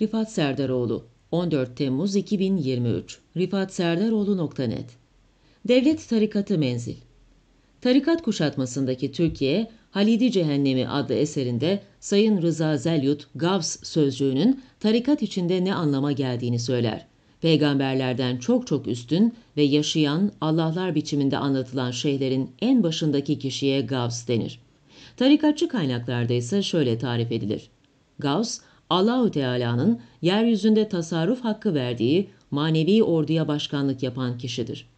Rifat Serdaroğlu 14 Temmuz 2023 rifatserdaroğlu.net Devlet Tarikatı Menzil Tarikat kuşatmasındaki Türkiye, Halidi Cehennemi adlı eserinde Sayın Rıza Zelyut, Gavs sözcüğünün tarikat içinde ne anlama geldiğini söyler. Peygamberlerden çok çok üstün ve yaşayan Allahlar biçiminde anlatılan şeylerin en başındaki kişiye Gavs denir. Tarikatçı kaynaklarda ise şöyle tarif edilir. Gavs, Allahu Teala'nın yeryüzünde tasarruf hakkı verdiği manevi orduya başkanlık yapan kişidir.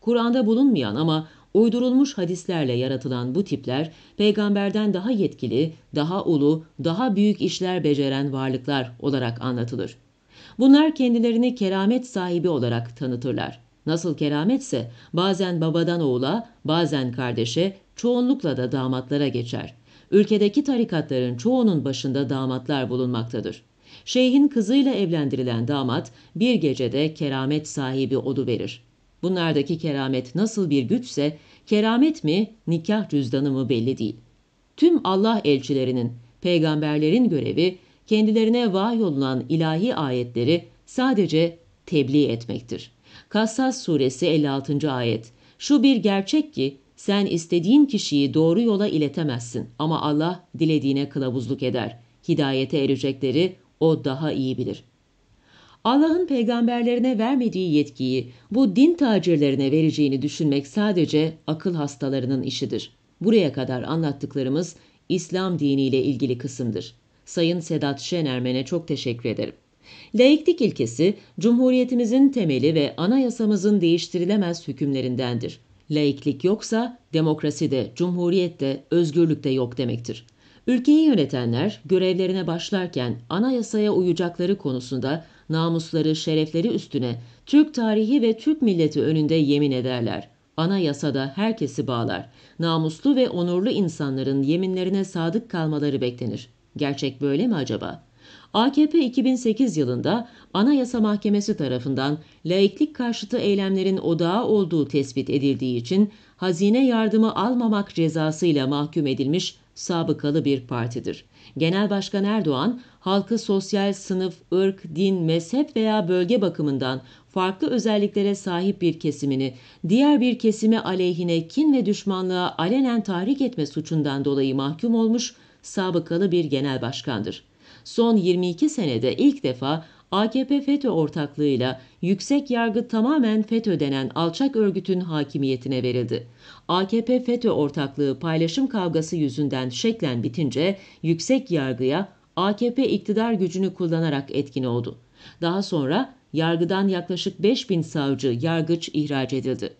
Kur'an'da bulunmayan ama uydurulmuş hadislerle yaratılan bu tipler peygamberden daha yetkili, daha ulu, daha büyük işler beceren varlıklar olarak anlatılır. Bunlar kendilerini keramet sahibi olarak tanıtırlar. Nasıl kerametse bazen babadan oğula, bazen kardeşe, çoğunlukla da damatlara geçer. Ülkedeki tarikatların çoğunun başında damatlar bulunmaktadır. Şeyhin kızıyla evlendirilen damat bir gecede keramet sahibi odu verir. Bunlardaki keramet nasıl bir güçse keramet mi nikah cüzdanı mı belli değil. Tüm Allah elçilerinin, peygamberlerin görevi kendilerine vahyolunan ilahi ayetleri sadece tebliğ etmektir. Kassas suresi 56. ayet. Şu bir gerçek ki sen istediğin kişiyi doğru yola iletemezsin ama Allah dilediğine kılavuzluk eder. Hidayete erecekleri o daha iyi bilir. Allah'ın peygamberlerine vermediği yetkiyi bu din tacirlerine vereceğini düşünmek sadece akıl hastalarının işidir. Buraya kadar anlattıklarımız İslam diniyle ilgili kısımdır. Sayın Sedat Şenermen'e çok teşekkür ederim. Laiklik ilkesi, Cumhuriyetimizin temeli ve anayasamızın değiştirilemez hükümlerindendir. Laiklik yoksa demokrasi de, cumhuriyet de, özgürlük de yok demektir. Ülkeyi yönetenler görevlerine başlarken anayasaya uyacakları konusunda namusları, şerefleri üstüne Türk tarihi ve Türk milleti önünde yemin ederler. Anayasada herkesi bağlar. Namuslu ve onurlu insanların yeminlerine sadık kalmaları beklenir. Gerçek böyle mi acaba?'' AKP 2008 yılında Anayasa Mahkemesi tarafından laiklik karşıtı eylemlerin odağı olduğu tespit edildiği için hazine yardımı almamak cezasıyla mahkum edilmiş sabıkalı bir partidir. Genel Başkan Erdoğan, halkı sosyal sınıf, ırk, din, mezhep veya bölge bakımından farklı özelliklere sahip bir kesimini diğer bir kesime aleyhine kin ve düşmanlığa alenen tahrik etme suçundan dolayı mahkum olmuş sabıkalı bir genel başkandır son 22 senede ilk defa AKP FETÖ ortaklığıyla yüksek yargı tamamen FETÖ denen alçak örgütün hakimiyetine verildi. AKP FETÖ ortaklığı paylaşım kavgası yüzünden şeklen bitince yüksek yargıya AKP iktidar gücünü kullanarak etkin oldu. Daha sonra yargıdan yaklaşık 5000 savcı, yargıç ihraç edildi.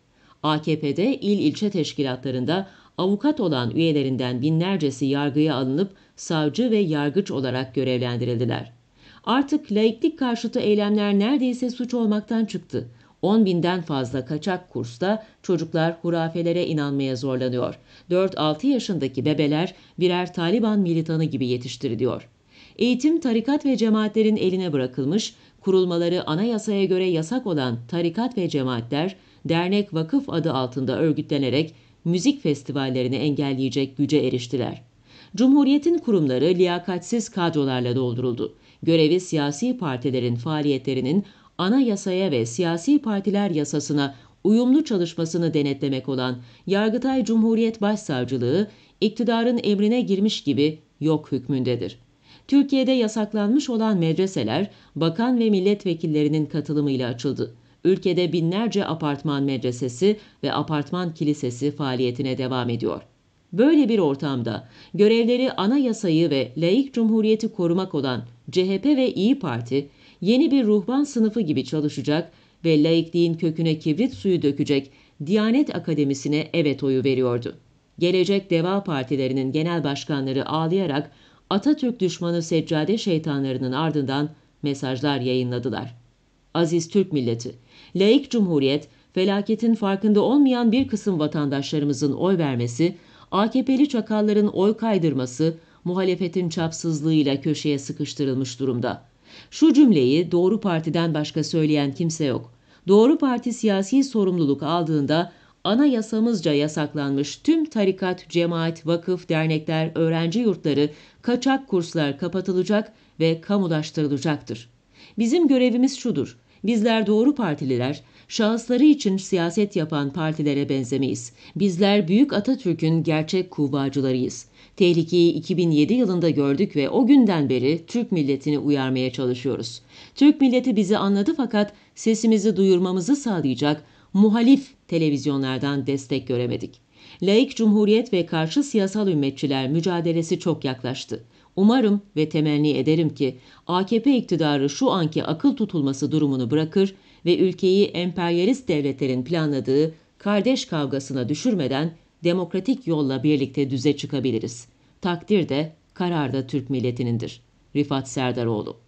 AKP'de il ilçe teşkilatlarında avukat olan üyelerinden binlercesi yargıya alınıp savcı ve yargıç olarak görevlendirildiler. Artık laiklik karşıtı eylemler neredeyse suç olmaktan çıktı. 10 binden fazla kaçak kursta çocuklar hurafelere inanmaya zorlanıyor. 4-6 yaşındaki bebeler birer Taliban militanı gibi yetiştiriliyor. Eğitim tarikat ve cemaatlerin eline bırakılmış, kurulmaları anayasaya göre yasak olan tarikat ve cemaatler, dernek vakıf adı altında örgütlenerek müzik festivallerini engelleyecek güce eriştiler. Cumhuriyetin kurumları liyakatsiz kadrolarla dolduruldu. Görevi siyasi partilerin faaliyetlerinin anayasaya ve siyasi partiler yasasına uyumlu çalışmasını denetlemek olan Yargıtay Cumhuriyet Başsavcılığı, iktidarın emrine girmiş gibi yok hükmündedir. Türkiye'de yasaklanmış olan medreseler bakan ve milletvekillerinin katılımıyla açıldı. Ülkede binlerce apartman medresesi ve apartman kilisesi faaliyetine devam ediyor. Böyle bir ortamda görevleri anayasayı ve laik cumhuriyeti korumak olan CHP ve İyi Parti yeni bir ruhban sınıfı gibi çalışacak ve laikliğin köküne kibrit suyu dökecek Diyanet Akademisi'ne evet oyu veriyordu. Gelecek Deva Partilerinin genel başkanları ağlayarak Atatürk düşmanı seccade şeytanlarının ardından mesajlar yayınladılar. Aziz Türk milleti, laik cumhuriyet, felaketin farkında olmayan bir kısım vatandaşlarımızın oy vermesi AKP'li çakalların oy kaydırması muhalefetin çapsızlığıyla köşeye sıkıştırılmış durumda. Şu cümleyi Doğru Parti'den başka söyleyen kimse yok. Doğru Parti siyasi sorumluluk aldığında anayasamızca yasaklanmış tüm tarikat, cemaat, vakıf, dernekler, öğrenci yurtları, kaçak kurslar kapatılacak ve kamulaştırılacaktır. Bizim görevimiz şudur Bizler doğru partililer, şahısları için siyaset yapan partilere benzemeyiz. Bizler Büyük Atatürk'ün gerçek kuvvacılarıyız. Tehlikeyi 2007 yılında gördük ve o günden beri Türk milletini uyarmaya çalışıyoruz. Türk milleti bizi anladı fakat sesimizi duyurmamızı sağlayacak muhalif televizyonlardan destek göremedik. Laik Cumhuriyet ve karşı siyasal ümmetçiler mücadelesi çok yaklaştı. Umarım ve temenni ederim ki AKP iktidarı şu anki akıl tutulması durumunu bırakır ve ülkeyi emperyalist devletlerin planladığı kardeş kavgasına düşürmeden demokratik yolla birlikte düze çıkabiliriz. Takdir de karar da Türk milletinindir. Rifat Serdaroğlu